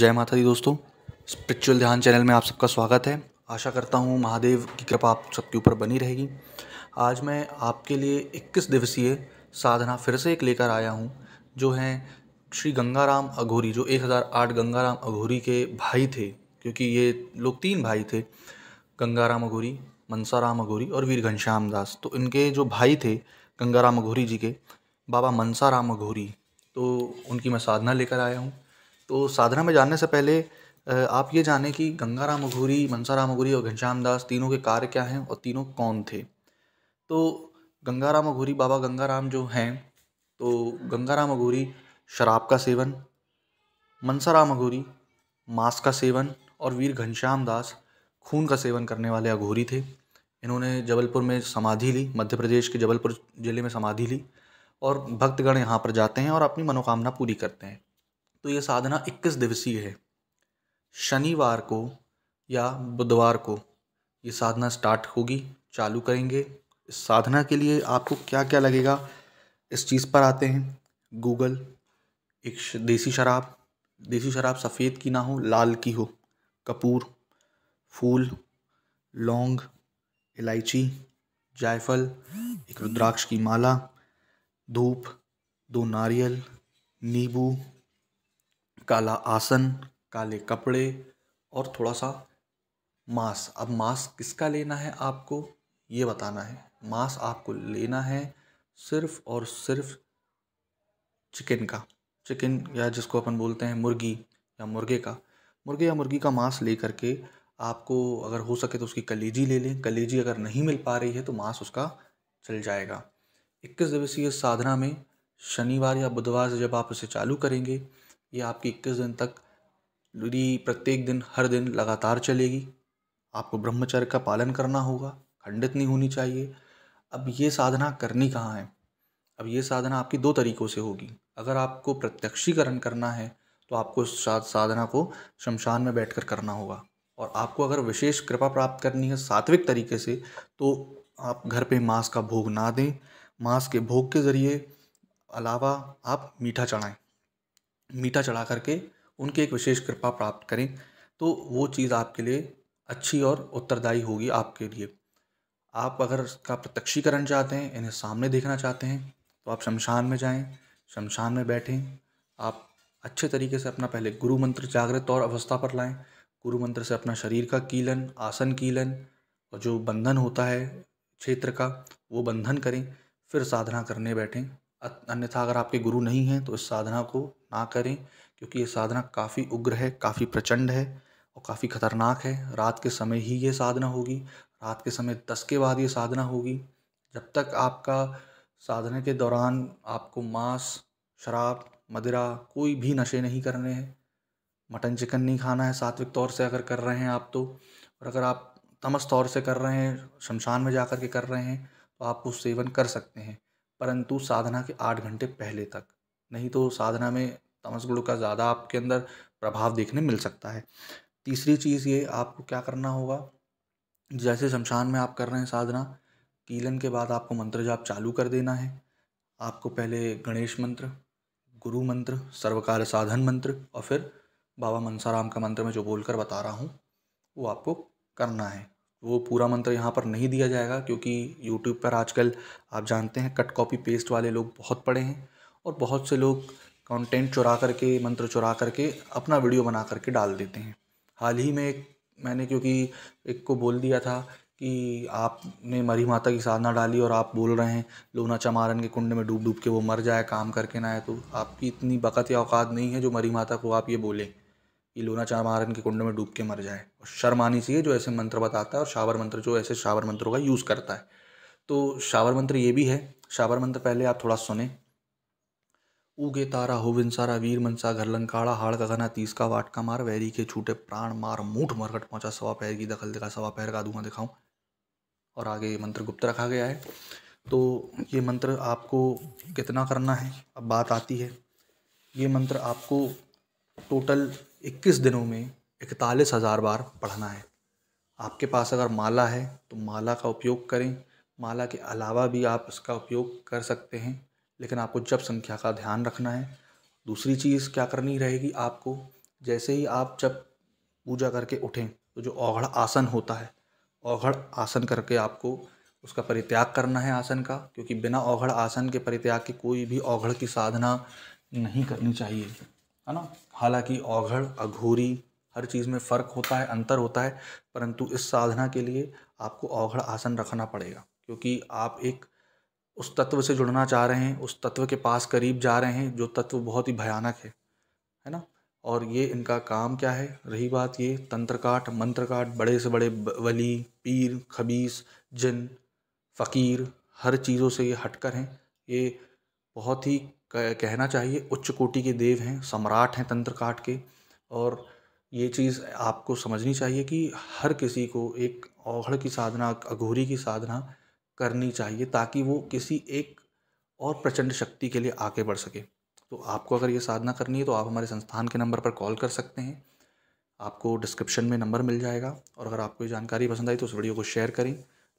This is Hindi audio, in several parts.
जय माता दी दोस्तों स्पिरिचुअल ध्यान चैनल में आप सबका स्वागत है आशा करता हूँ महादेव की कृपा आप सबके ऊपर बनी रहेगी आज मैं आपके लिए 21 दिवसीय साधना फिर से एक लेकर आया हूँ जो हैं श्री गंगाराम अघोरी जो 1008 गंगाराम अघोरी के भाई थे क्योंकि ये लोग तीन भाई थे गंगाराम अघोरी मनसाराम अघोरी और वीर घनश्याम दास तो इनके जो भाई थे गंगाराम अघोरी जी के बाबा मनसाराम अघोरी तो उनकी मैं साधना लेकर आया हूँ तो साधना में जानने से पहले आप ये जाने कि गंगाराम अघूरी मनसाराम अघूरी और घनश्याम दास तीनों के कार्य क्या हैं और तीनों कौन थे तो गंगाराम अघूरी बाबा गंगाराम जो हैं तो गंगाराम अघूरी शराब का सेवन मनसाराम अघूरी मांस का सेवन और वीर घनश्याम दास खून का सेवन करने वाले अघोरी थे इन्होंने जबलपुर में समाधि ली मध्य प्रदेश के जबलपुर ज़िले में समाधि ली और भक्तगण यहाँ पर जाते हैं और अपनी मनोकामना पूरी करते हैं तो ये साधना इक्कीस दिवसीय है शनिवार को या बुधवार को ये साधना स्टार्ट होगी चालू करेंगे इस साधना के लिए आपको क्या क्या लगेगा इस चीज़ पर आते हैं गूगल एक देसी शराब देसी शराब सफ़ेद की ना हो लाल की हो कपूर फूल लौंग इलायची जायफल एक रुद्राक्ष की माला धूप दो नारियल नींबू काला आसन काले कपड़े और थोड़ा सा मांस अब मांस किसका लेना है आपको ये बताना है मांस आपको लेना है सिर्फ और सिर्फ चिकन का चिकन या जिसको अपन बोलते हैं मुर्गी या मुर्गे का मुर्गे या मुर्गी का मांस ले करके आपको अगर हो सके तो उसकी कलेजी ले लें कलेजी अगर नहीं मिल पा रही है तो मांस उसका चल जाएगा इक्कीस दिवसीय साधना में शनिवार या बुधवार से जब आप उसे चालू करेंगे ये आपकी इक्कीस दिन तक प्रत्येक दिन हर दिन लगातार चलेगी आपको ब्रह्मचर्य का पालन करना होगा खंडित नहीं होनी चाहिए अब ये साधना करनी कहाँ है अब ये साधना आपकी दो तरीक़ों से होगी अगर आपको प्रत्यक्षीकरण करना है तो आपको इस साधना को शमशान में बैठकर करना होगा और आपको अगर विशेष कृपा प्राप्त करनी है सात्विक तरीके से तो आप घर पे मांस का भोग ना दें मांस के भोग के ज़रिए अलावा आप मीठा चढ़ाएं मीठा चढ़ा करके उनके एक विशेष कृपा प्राप्त करें तो वो चीज़ आपके लिए अच्छी और उत्तरदायी होगी आपके लिए आप अगर इसका प्रत्यक्षीकरण चाहते हैं इन्हें सामने देखना चाहते हैं तो आप शमशान में जाएं शमशान में बैठें आप अच्छे तरीके से अपना पहले गुरु मंत्र जागृत और अवस्था पर लाएं गुरु मंत्र से अपना शरीर का कीलन आसन कीलन और जो बंधन होता है क्षेत्र का वो बंधन करें फिर साधना करने बैठें अन्यथा अगर आपके गुरु नहीं हैं तो इस साधना को ना करें क्योंकि ये साधना काफ़ी उग्र है काफ़ी प्रचंड है और काफ़ी खतरनाक है रात के समय ही ये साधना होगी रात के समय दस के बाद ये साधना होगी जब तक आपका साधना के दौरान आपको मांस शराब मदिरा कोई भी नशे नहीं करने हैं मटन चिकन नहीं खाना है सात्विक तौर से अगर कर रहे हैं आप तो और अगर आप तमस तौर से कर रहे हैं शमशान में जा कर के कर रहे हैं तो आप उस सेवन कर सकते हैं परंतु साधना के आठ घंटे पहले तक नहीं तो साधना में तमस गुण का ज़्यादा आपके अंदर प्रभाव देखने मिल सकता है तीसरी चीज़ ये आपको क्या करना होगा जैसे शमशान में आप कर रहे हैं साधना कीलन के बाद आपको मंत्र जाप चालू कर देना है आपको पहले गणेश मंत्र गुरु मंत्र सर्वकाल साधन मंत्र और फिर बाबा मनसाराम का मंत्र मैं जो बोलकर बता रहा हूँ वो आपको करना है वो पूरा मंत्र यहाँ पर नहीं दिया जाएगा क्योंकि यूट्यूब पर आजकल आप जानते हैं कट कॉपी पेस्ट वाले लोग बहुत पड़े हैं और बहुत से लोग कंटेंट चुरा करके मंत्र चुरा करके अपना वीडियो बना करके डाल देते हैं हाल ही में एक मैंने क्योंकि एक को बोल दिया था कि आपने मरी माता की साधना डाली और आप बोल रहे हैं लोना चमारन के कुंड में डूब डूब के वो मर जाए काम करके ना आए तो आपकी इतनी बकत या औकात नहीं है जो मरी माता को आप ये बोलें कि लोना चमारन के कुंड में डूब के मर जाए और शर्म आनी चाहिए जो ऐसे मंत्र बताता है और शावर मंत्र जो ऐसे शावर मंत्रों का यूज़ करता है तो शावर मंत्र ये भी है शावर मंत्र पहले आप थोड़ा सुने उगे तारा हो विंसारा वीर मनसा घर लंकाड़ा हाड़ का घना तीस का वाट का मार वैरी के छूटे प्राण मार मूठ मरकट पहुंचा सवा पैर की दखल दिखा सवा पैर का धुआं दिखाऊं और आगे ये मंत्र गुप्त रखा गया है तो ये मंत्र आपको कितना करना है अब बात आती है ये मंत्र आपको टोटल 21 दिनों में इकतालीस हज़ार बार पढ़ना है आपके पास अगर माला है तो माला का उपयोग करें माला के अलावा भी आप इसका उपयोग कर सकते हैं लेकिन आपको जब संख्या का ध्यान रखना है दूसरी चीज़ क्या करनी रहेगी आपको जैसे ही आप जब पूजा करके उठें तो जो औघड़ आसन होता है औघड़ आसन करके आपको उसका परित्याग करना है आसन का क्योंकि बिना औघड़ आसन के परित्याग के कोई भी औघड़ की साधना नहीं करनी चाहिए है ना हालांकि औघड़ अघोरी हर चीज़ में फ़र्क होता है अंतर होता है परंतु इस साधना के लिए आपको औघड़ आसन रखना पड़ेगा क्योंकि आप एक उस तत्व से जुड़ना चाह रहे हैं उस तत्व के पास करीब जा रहे हैं जो तत्व बहुत ही भयानक है है ना और ये इनका काम क्या है रही बात ये तंत्रकाट मंत्रकाट बड़े से बड़े वली पीर खबीस जिन फ़कीर हर चीज़ों से ये हटकर हैं ये बहुत ही कहना चाहिए उच्च कोटि के देव हैं सम्राट हैं तंत्रकाट के और ये चीज़ आपको समझनी चाहिए कि हर किसी को एक औघड़ की साधना अघोरी की साधना करनी चाहिए ताकि वो किसी एक और प्रचंड शक्ति के लिए आगे बढ़ सके तो आपको अगर ये साधना करनी है तो आप हमारे संस्थान के नंबर पर कॉल कर सकते हैं आपको डिस्क्रिप्शन में नंबर मिल जाएगा और अगर आपको ये जानकारी पसंद आई तो उस वीडियो को शेयर करें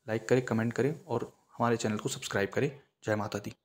लाइक करें कमेंट करें और हमारे चैनल को सब्सक्राइब करें जय माता दी